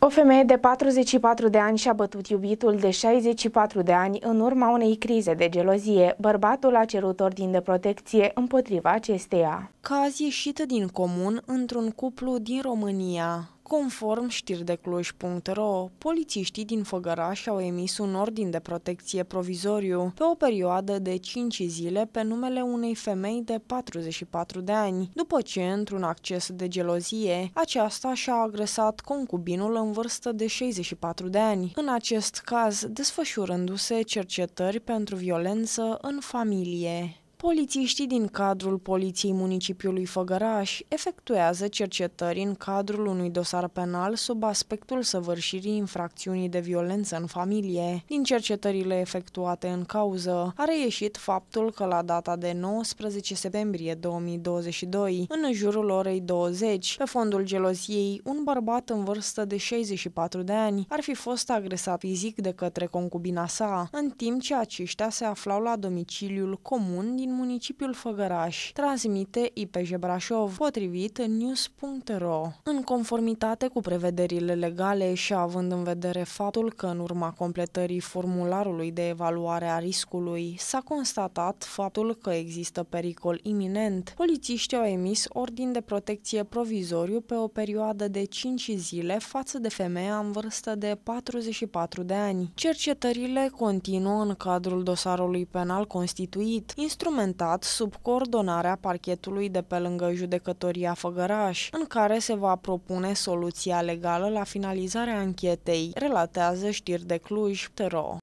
O femeie de 44 de ani și-a bătut iubitul de 64 de ani în urma unei crize de gelozie. Bărbatul a cerut ordin de protecție împotriva acesteia. Caz ieșită din comun într-un cuplu din România. Conform știrdecluj.ro, polițiștii din Făgăraș au emis un ordin de protecție provizoriu pe o perioadă de 5 zile pe numele unei femei de 44 de ani, după ce, într-un acces de gelozie, aceasta și-a agresat concubinul în vârstă de 64 de ani, în acest caz desfășurându-se cercetări pentru violență în familie. Polițiștii din cadrul Poliției Municipiului Făgăraș efectuează cercetări în cadrul unui dosar penal sub aspectul săvârșirii infracțiunii de violență în familie. Din cercetările efectuate în cauză, a reieșit faptul că la data de 19 septembrie 2022, în jurul orei 20, pe fondul geloziei, un bărbat în vârstă de 64 de ani ar fi fost agresat fizic de către concubina sa, în timp ce aceștia se aflau la domiciliul comun din din municipiul Făgăraș, transmite IPJ Brașov, potrivit news.ro. În conformitate cu prevederile legale și având în vedere faptul că în urma completării formularului de evaluare a riscului s-a constatat faptul că există pericol iminent, polițiștii au emis ordin de protecție provizoriu pe o perioadă de 5 zile față de femeia în vârstă de 44 de ani. Cercetările continuă în cadrul dosarului penal constituit, instrument implementat sub coordonarea parchetului de pe lângă judecătoria Făgăraș, în care se va propune soluția legală la finalizarea anchetei, relatează știri de Cluj, Tero.